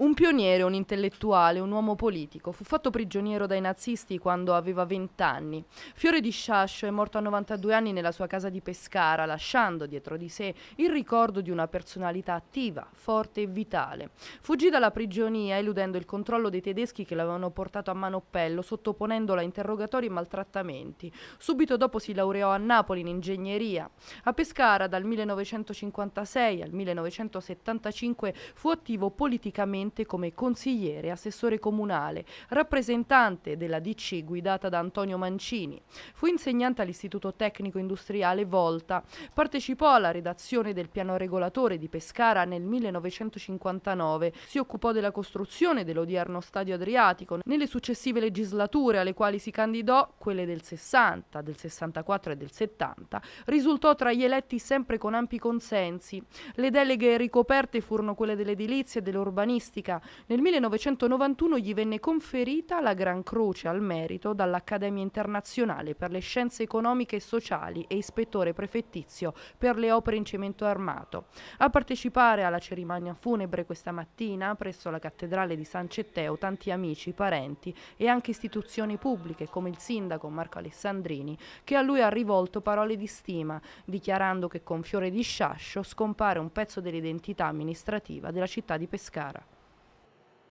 Un pioniere, un intellettuale, un uomo politico, fu fatto prigioniero dai nazisti quando aveva 20 anni. Fiore di Sciascio è morto a 92 anni nella sua casa di Pescara, lasciando dietro di sé il ricordo di una personalità attiva, forte e vitale. Fuggì dalla prigionia eludendo il controllo dei tedeschi che l'avevano portato a Manopello, sottoponendolo a interrogatori e maltrattamenti. Subito dopo si laureò a Napoli in ingegneria. A Pescara dal 1956 al 1975 fu attivo politicamente attivamente come consigliere e assessore comunale, rappresentante della DC guidata da Antonio Mancini. Fu insegnante all'Istituto Tecnico Industriale Volta, partecipò alla redazione del piano regolatore di Pescara nel 1959, si occupò della costruzione dell'odierno Stadio Adriatico, nelle successive legislature alle quali si candidò, quelle del 60, del 64 e del 70, risultò tra gli eletti sempre con ampi consensi. Le deleghe ricoperte furono quelle dell'edilizia e dell'urbanistica, artistica. Nel 1991 gli venne conferita la Gran Croce al merito dall'Accademia Internazionale per le Scienze Economiche e Sociali e ispettore prefettizio per le opere in cemento armato. A partecipare alla cerimonia funebre questa mattina presso la Cattedrale di San Cetteo tanti amici, parenti e anche istituzioni pubbliche come il sindaco Marco Alessandrini che a lui ha rivolto parole di stima, dichiarando che con Fiore di Sciascio scompare un pezzo dell'identità amministrativa della città di Pescara.